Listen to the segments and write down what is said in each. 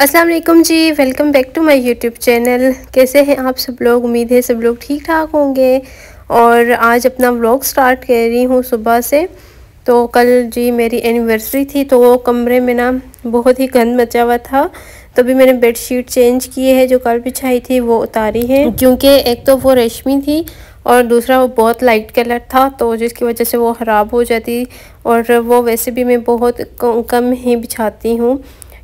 Aslam ji welcome back to my YouTube channel कैसे हैं आप सब लोग उम्मीद है सब लोग ठीक ठाक होंगे और आज अपना व्लॉग स्टार्ट कर रही हूँ सुबह से तो कल जी मेरी एनिवर्सरी थी तो वो कमरे में ना बहुत ही गंद मचा हुआ था तो भी मैंने बेड शीट चेंज किए है जो कल बिछाई थी वो उतारी है क्योंकि एक तो वो रेशमी थी और दूसरा वो बहुत लाइट कलर था तो जिसकी वजह से वो ख़राब हो जाती और वो वैसे भी मैं बहुत कम ही बिछाती हूँ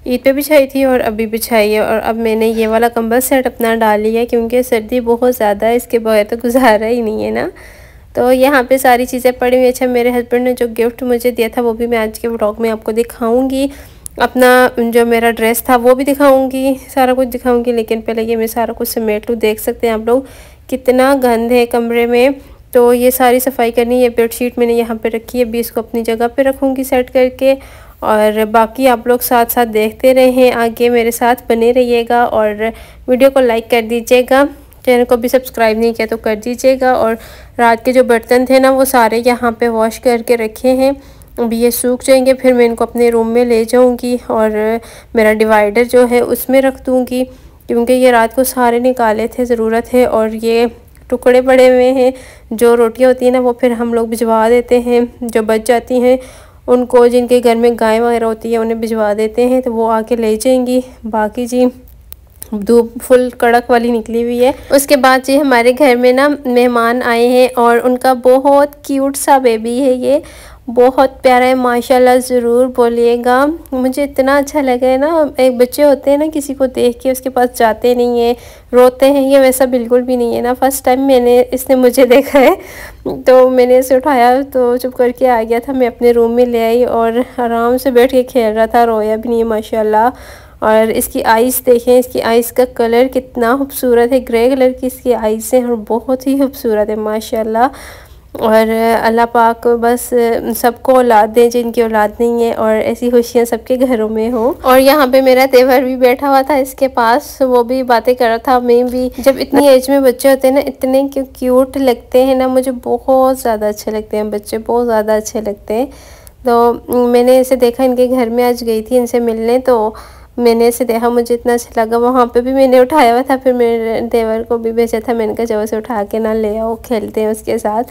ईद पे बिछाई थी और अभी बिछाई है और अब मैंने ये वाला कंबल सेट अपना डाल लिया क्योंकि सर्दी बहुत ज़्यादा है इसके बगैर तो गुजारा ही नहीं है ना तो यहाँ पे सारी चीज़ें पड़ी हुई अच्छा मेरे हस्बैंड ने जो गिफ्ट मुझे दिया था वो भी मैं आज के ब्लॉग में आपको दिखाऊँगी अपना जो मेरा ड्रेस था वो भी दिखाऊँगी सारा कुछ दिखाऊँगी लेकिन पहले ये मैं सारा कुछ समेट लूँ देख सकते हैं आप लोग कितना गंद है कमरे में तो ये सारी सफाई करनी है बेडशीट मैंने यहाँ पे रखी है अभी इसको अपनी जगह पे रखूँगी सेट करके और बाकी आप लोग साथ साथ देखते रहें आगे मेरे साथ बने रहिएगा और वीडियो को लाइक कर दीजिएगा चैनल को भी सब्सक्राइब नहीं किया तो कर दीजिएगा और रात के जो बर्तन थे ना वो सारे यहाँ पे वॉश करके रखे हैं अभी ये सूख जाएंगे फिर मैं इनको अपने रूम में ले जाऊँगी और मेरा डिवाइडर जो है उसमें रख दूँगी क्योंकि ये रात को सारे निकाले थे ज़रूरत है और ये टुकड़े पड़े हुए हैं जो रोटियाँ होती हैं ना वो फिर हम लोग भिजवा देते हैं जो बच जाती हैं उनको जिनके घर में गाय वगैरह होती है उन्हें भिजवा देते हैं तो वो आके ले जाएंगी बाकी जी धूप फुल कड़क वाली निकली हुई है उसके बाद जी हमारे घर में ना मेहमान आए हैं और उनका बहुत क्यूट सा बेबी है ये बहुत प्यारा है माशाल्लाह ज़रूर बोलिएगा मुझे इतना अच्छा लगा है ना एक बच्चे होते हैं ना किसी को देख के उसके पास जाते नहीं है रोते हैं ये वैसा बिल्कुल भी नहीं है ना फर्स्ट टाइम मैंने इसने मुझे देखा है तो मैंने इसे उठाया तो चुप करके आ गया था मैं अपने रूम में ले आई और आराम से बैठ के खेल रहा था रोया भी नहीं माशाल्लाह और इसकी आइस देखें इसकी आइस का कलर कितना खूबसूरत है ग्रे कलर की इसकी आइज़ है और बहुत ही खूबसूरत है माशाल्लाह और अल्लाह पाक बस सबको औलाद दें जिनकी औलाद नहीं है और ऐसी खुशियाँ सबके घरों में हो और यहाँ पे मेरा तेवर भी बैठा हुआ था इसके पास वो भी बातें कर रहा था मैं भी जब इतनी एज में बच्चे होते हैं ना इतने क्यों क्यूट लगते हैं ना मुझे बहुत ज़्यादा अच्छे लगते हैं बच्चे बहुत ज़्यादा अच्छे लगते हैं तो मैंने इसे देखा इनके घर में आज गई थी इनसे मिलने तो मैंने इसे देखा हाँ, मुझे इतना अच्छा लगा वहाँ पे भी मैंने उठाया हुआ था फिर मेरे देवर को भी भेजा था मैंने कहा जब उसे उठा के ना ले आओ खेलते हैं उसके साथ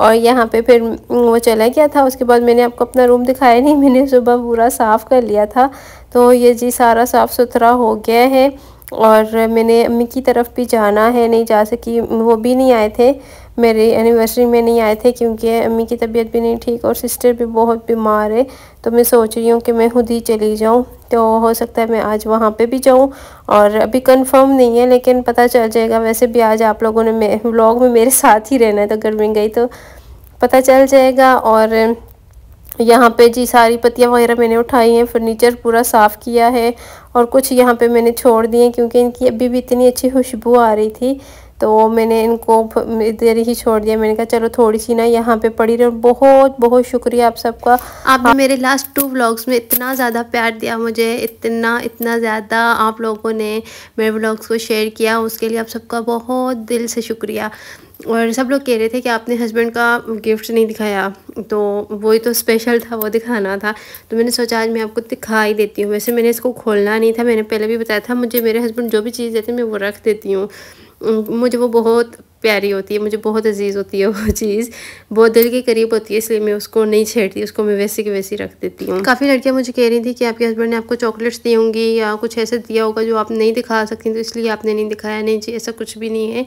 और यहाँ पे फिर वो चला गया था उसके बाद मैंने आपको अपना रूम दिखाया नहीं मैंने सुबह पूरा साफ़ कर लिया था तो ये जी सारा साफ़ सुथरा हो गया है और मैंने अम्मी की तरफ भी जाना है नहीं जा सकी वो भी नहीं आए थे मेरे एनिवर्सरी में नहीं आए थे क्योंकि अम्मी की तबीयत भी नहीं ठीक और सिस्टर भी बहुत बीमार है तो मैं सोच रही हूँ कि मैं खुद ही चली जाऊँ तो हो सकता है मैं आज वहाँ पे भी जाऊँ और अभी कंफर्म नहीं है लेकिन पता चल जाएगा वैसे भी आज आप लोगों ने व्लॉग में मेरे साथ ही रहना है तो गर्मी गई तो पता चल जाएगा और यहाँ पे जी सारी पत्तियाँ वगैरह मैंने उठाई हैं फर्नीचर पूरा साफ़ किया है और कुछ यहाँ पे मैंने छोड़ दिए क्योंकि इनकी अभी भी इतनी अच्छी खुशबू आ रही थी तो मैंने इनको इधर ही छोड़ दिया मैंने कहा चलो थोड़ी सी ना यहाँ पे पड़ी रहे बहुत बहुत शुक्रिया आप सबका आपने हाँ। मेरे लास्ट टू व्लॉग्स में इतना ज़्यादा प्यार दिया मुझे इतना इतना ज़्यादा आप लोगों ने मेरे व्लॉग्स को शेयर किया उसके लिए आप सबका बहुत दिल से शुक्रिया और सब लोग कह रहे थे कि आपने हस्बैंड का गिफ्ट नहीं दिखाया तो वही तो स्पेशल था वो दिखाना था तो मैंने सोचा आज मैं आपको दिखा ही देती हूँ वैसे मैंने इसको खोलना नहीं था मैंने पहले भी बताया था मुझे मेरे हस्बैंड जो भी चीज़ देते हैं मैं वो रख देती हूँ मुझे वो बहुत प्यारी होती है मुझे बहुत अजीज़ होती है वो चीज़ बहुत दिल के करीब होती है इसलिए मैं उसको नहीं छेड़ती उसको मैं वैसे की वैसी रख देती हूँ काफ़ी लड़कियाँ मुझे कह रही थी कि आपके हस्बैंड ने आपको चॉकलेट्स दी होंगी या कुछ ऐसे दिया होगा जो आप नहीं दिखा सकती तो इसलिए आपने नहीं दिखाया नहीं जी ऐसा कुछ भी नहीं है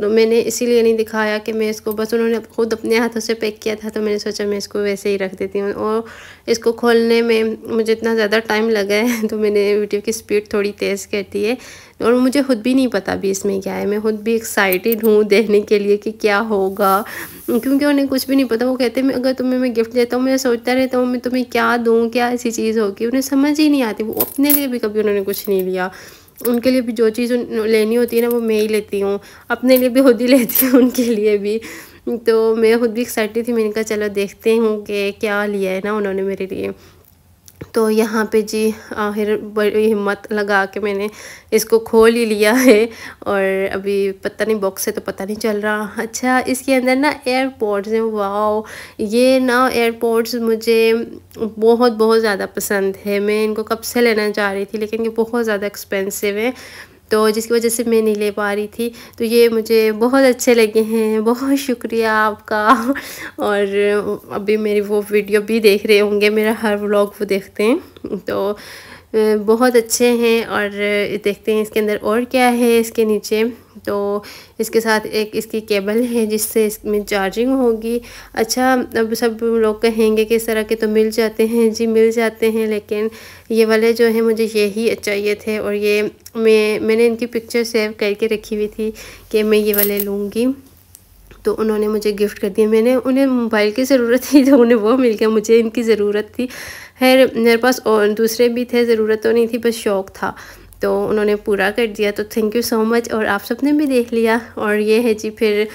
तो मैंने इसीलिए नहीं दिखाया कि मैं इसको बस उन्होंने खुद अपने हाथों से पैक किया था तो मैंने सोचा मैं इसको वैसे ही रख देती हूँ और इसको खोलने में मुझे इतना ज़्यादा टाइम लगा है तो मैंने वीडियो की स्पीड थोड़ी तेज़ करती है और मुझे खुद भी नहीं पता भी इसमें क्या है मैं खुद भी एक्साइटेड हूँ देखने के लिए कि क्या होगा क्योंकि उन्हें कुछ भी नहीं पता वो कहते हैं अगर तुम्हें मैं गिफ्ट देता हूँ मैं सोचता रहता हूँ मैं तुम्हें क्या दूँ क्या ऐसी चीज़ होगी उन्हें समझ ही नहीं आती वो अपने लिए भी कभी उन्होंने कुछ नहीं लिया उनके लिए भी जो चीज़ लेनी होती है ना वो मैं ही लेती हूँ अपने लिए भी खुद ही लेती हूँ उनके लिए भी तो मैं खुद भी एक्साइटेड थी मैंने कहा चलो देखते हूँ कि क्या लिया है ना उन्होंने मेरे लिए तो यहाँ पे जी आखिर बड़ी हिम्मत लगा के मैंने इसको खोल ही लिया है और अभी पता नहीं बॉक्स से तो पता नहीं चल रहा अच्छा इसके अंदर ना एयरपोर्ट्स हैं वाओ ये ना एयरपोर्ट्स मुझे बहुत बहुत ज़्यादा पसंद है मैं इनको कब से लेना चाह रही थी लेकिन ये बहुत ज़्यादा एक्सपेंसिव है तो जिसकी वजह से मैं नहीं ले पा रही थी तो ये मुझे बहुत अच्छे लगे हैं बहुत शुक्रिया आपका और अभी मेरी वो वीडियो भी देख रहे होंगे मेरा हर व्लॉग वो देखते हैं तो बहुत अच्छे हैं और देखते हैं इसके अंदर और क्या है इसके नीचे तो इसके साथ एक इसकी केबल है जिससे इसमें चार्जिंग होगी अच्छा अब सब लोग कहेंगे कि इस तरह के तो मिल जाते हैं जी मिल जाते हैं लेकिन ये वाले जो है मुझे यही चाहिए थे और ये मैं मैंने इनकी पिक्चर सेव करके रखी हुई थी कि मैं ये वाले लूँगी तो उन्होंने मुझे गिफ्ट कर दिया मैंने उन्हें मोबाइल की ज़रूरत थी तो उन्हें वो मिल गया मुझे इनकी ज़रूरत थी खैर मेरे पास और दूसरे भी थे ज़रूरत तो नहीं थी बस शौक़ था तो उन्होंने पूरा कर दिया तो थैंक यू सो मच और आप सबने भी देख लिया और ये है जी फिर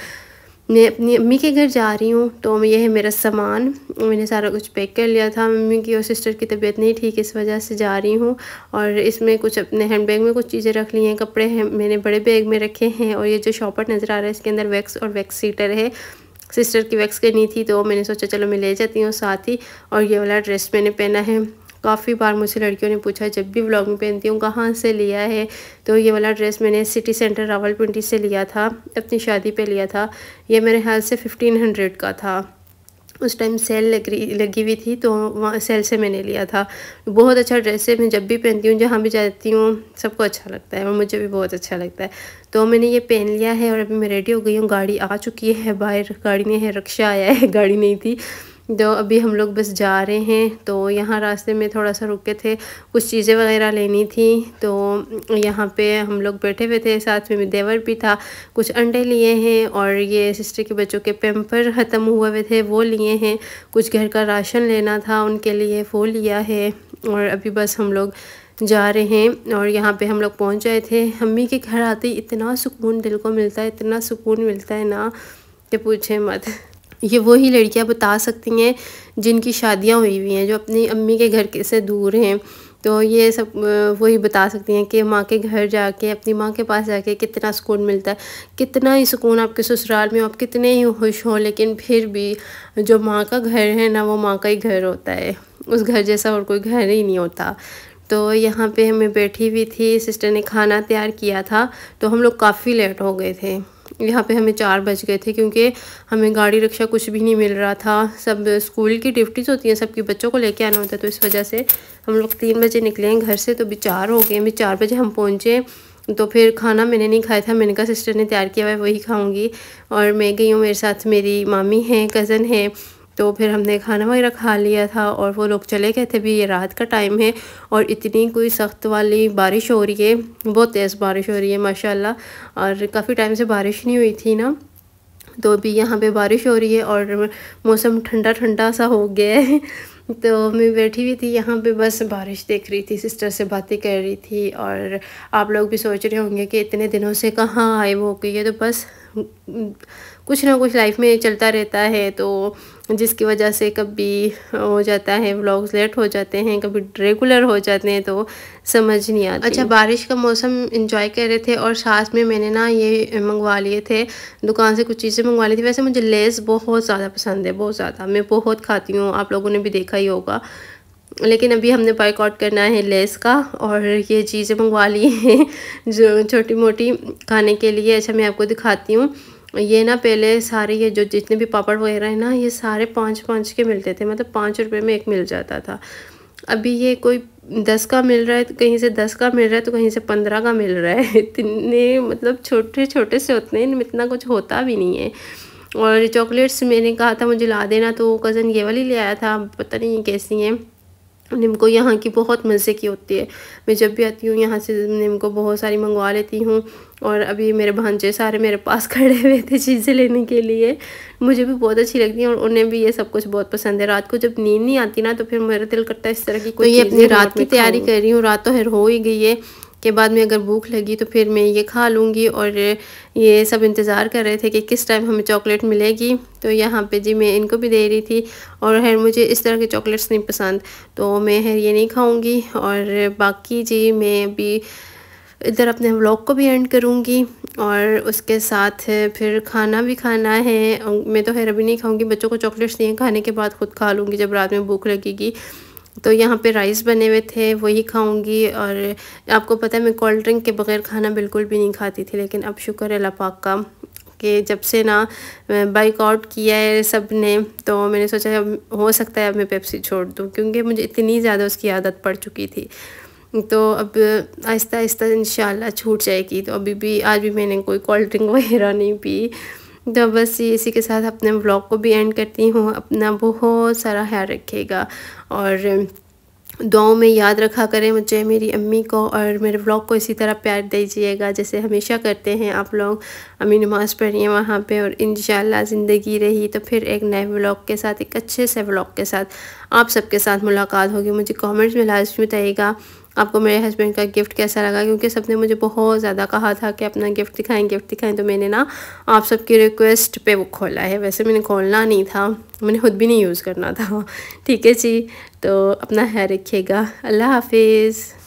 मैं अपनी अम्मी के घर जा रही हूँ तो ये है मेरा सामान मैंने सारा कुछ पैक कर लिया था मम्मी की और सिस्टर की तबीयत नहीं ठीक इस वजह से जा रही हूँ और इसमें कुछ अपने हैंड बैग में कुछ चीज़ें रख ली हैं कपड़े हैं मैंने बड़े बैग में रखे हैं और ये जो शॉपर नज़र आ रहा है इसके अंदर वैक्स और वैक्स सीटर है सिस्टर की वैक्स करनी थी तो मैंने सोचा चलो मैं ले जाती हूँ साथ ही और ये वाला ड्रेस मैंने पहना है काफ़ी बार मुझे लड़कियों ने पूछा जब भी ब्लॉग में पहनती हूँ कहाँ से लिया है तो ये वाला ड्रेस मैंने सिटी सेंटर रावलपिंडी से लिया था अपनी शादी पे लिया था ये मेरे ख्याल से फिफ्टीन हंड्रेड का था उस टाइम सेल लग रही लगी हुई थी तो वहाँ सेल से मैंने लिया था बहुत अच्छा ड्रेस है मैं जब भी पहनती हूँ जहाँ भी जाती हूँ सबको अच्छा लगता है और मुझे भी बहुत अच्छा लगता है तो मैंने ये पहन लिया है और अभी मैं रेडी हो गई हूँ गाड़ी आ चुकी है बाहर गाड़ी ने है रक्षा आया है गाड़ी नहीं थी तो अभी हम लोग बस जा रहे हैं तो यहाँ रास्ते में थोड़ा सा रुके थे कुछ चीज़ें वगैरह लेनी थी तो यहाँ पे हम लोग बैठे हुए थे साथ में देवर भी था कुछ अंडे लिए हैं और ये सिस्टर के बच्चों के पेम्पर ख़त्म हुए हुए थे वो लिए हैं कुछ घर का राशन लेना था उनके लिए वो लिया है और अभी बस हम लोग जा रहे हैं और यहाँ पे हम लोग पहुँच जाए थे हम्मी के घर आते ही इतना सुकून दिल को मिलता है इतना सुकून मिलता है ना कि पूछे मत ये वही लड़कियां बता सकती हैं जिनकी शादियां हुई हुई हैं जो अपनी अम्मी के घर से दूर हैं तो ये सब वही बता सकती हैं कि माँ के घर जाके अपनी माँ के पास जाके कितना सुकून मिलता है कितना ही सुकून आपके ससुराल में आप कितने ही खुश हों लेकिन फिर भी जो माँ का घर है ना वो माँ का ही घर होता है उस घर जैसा और कोई घर ही नहीं होता तो यहाँ पे मैं बैठी हुई थी सिस्टर ने खाना तैयार किया था तो हम लोग काफ़ी लेट हो गए थे यहाँ पे हमें चार बज गए थे क्योंकि हमें गाड़ी रिक्शा कुछ भी नहीं मिल रहा था सब स्कूल की ड्यूटीज़ होती हैं सबके बच्चों को लेके आना होता है तो इस वजह से हम लोग तीन बजे निकले हैं घर से तो अभी चार हो गए अभी चार बजे हम पहुँचे तो फिर खाना मैंने नहीं खाया था मैंने कहा सिस्टर ने तैयार किया हुआ है वही खाऊंगी और मैं गई हूँ मेरे साथ मेरी मामी हैं कज़न है तो फिर हमने खाना वगैरह खा लिया था और वो लोग चले गए थे भी ये रात का टाइम है और इतनी कोई सख्त वाली बारिश हो रही है बहुत तेज़ बारिश हो रही है माशाल्लाह और काफ़ी टाइम से बारिश नहीं हुई थी ना तो अभी यहाँ पे बारिश हो रही है और मौसम ठंडा ठंडा सा हो गया है तो मैं बैठी हुई थी यहाँ पे बस बारिश देख रही थी सिस्टर से बातें कर रही थी और आप लोग भी सोच रहे होंगे कि इतने दिनों से कहाँ आए वो की है तो बस कुछ ना कुछ लाइफ में चलता रहता है तो जिसकी वजह से कभी हो जाता है व्लॉग्स लेट हो जाते हैं कभी रेगुलर हो जाते हैं तो समझ नहीं आता अच्छा बारिश का मौसम इंजॉय कर रहे थे और साथ में मैंने ना ये मंगवा लिए थे दुकान से कुछ चीज़ें मंगवा ली थी वैसे मुझे लेस बहुत ज़्यादा पसंद है बहुत ज़्यादा मैं बहुत खाती हूँ आप लोगों ने भी देखा ही होगा लेकिन अभी हमने बाइकआउट करना है लेस का और ये चीज़ें मंगवा ली हैं जो छोटी मोटी खाने के लिए अच्छा मैं आपको दिखाती हूँ ये ना पहले सारे ये जो जितने भी पापड़ वगैरह हैं ना ये सारे पाँच पाँच के मिलते थे मतलब पाँच रुपये में एक मिल जाता था अभी ये कोई दस का मिल रहा है तो कहीं से दस का मिल रहा है तो कहीं से पंद्रह का मिल रहा है इतने मतलब छोटे छोटे से होते हैं इनमें इतना कुछ होता भी नहीं है और चॉकलेट्स मैंने कहा था मुझे ला देना तो कज़न ये वाली ले आया था पता नहीं कैसी हैं निम्को यहाँ की बहुत मज़े की होती है मैं जब भी आती हूँ यहाँ से निम्को बहुत सारी मंगवा लेती हूँ और अभी मेरे भांजे सारे मेरे पास खड़े हुए थे चीज़ें लेने के लिए मुझे भी बहुत अच्छी लगती है और उन्हें भी ये सब कुछ बहुत पसंद है रात को जब नींद नहीं आती ना तो फिर मेरा दिल करता है इस तरह की तो कोई तो ये अपनी रात की तैयारी कर रही हूँ रात तो हर हो ही गई है के बाद में अगर भूख लगी तो फिर मैं ये खा लूँगी और ये सब इंतज़ार कर रहे थे कि किस टाइम हमें चॉकलेट मिलेगी तो यहाँ पे जी मैं इनको भी दे रही थी और खैर मुझे इस तरह के चॉकलेट्स नहीं पसंद तो मैं ये नहीं खाऊँगी और बाकी जी मैं अभी इधर अपने व्लॉग को भी एंड करूँगी और उसके साथ फिर खाना भी खाना है मैं तो खैर अभी नहीं खाऊँगी बच्चों को चॉकलेट्स नहीं खाने के बाद ख़ुद खा लूँगी जब रात में भूख लगेगी तो यहाँ पे राइस बने हुए थे वही खाऊंगी और आपको पता है मैं कोल्ड ड्रिंक के बग़ैर खाना बिल्कुल भी नहीं खाती थी लेकिन अब शुक्र है अल्लाह पाक का कि जब से ना बाइकआउट किया है सब ने तो मैंने सोचा अब हो सकता है अब मैं पेप्सी छोड़ दूँ क्योंकि मुझे इतनी ज़्यादा उसकी आदत पड़ चुकी थी तो अब आहिस्ता आहिस्ता इन छूट जाएगी तो अभी भी आज भी मैंने कोई कोल्ड ड्रिंक वगैरह नहीं पी तो बस इसी के साथ अपने ब्लॉग को भी एंड करती हूँ अपना बहुत सारा ख्याल रखेगा और दुआओं में याद रखा करें मुझे मेरी अम्मी को और मेरे ब्लॉग को इसी तरह प्यार दीजिएगा जैसे हमेशा करते हैं आप लोग अम्मी नमाज पढ़िए वहाँ पे और इन ज़िंदगी रही तो फिर एक नए ब्लॉग के साथ एक अच्छे से ब्लॉग के साथ आप सबके साथ मुलाकात होगी मुझे कमेंट्स में लाजमी बताइएगा आपको मेरे हस्बैंड का गिफ्ट कैसा लगा क्योंकि सबने मुझे बहुत ज़्यादा कहा था कि अपना गिफ्ट दिखाएं गिफ्ट दिखाएं तो मैंने ना आप सबकी रिक्वेस्ट पे वो खोला है वैसे मैंने खोलना नहीं था मैंने खुद भी नहीं यूज़ करना था ठीक है जी तो अपना ख्याल रखिएगा अल्लाह हाफिज़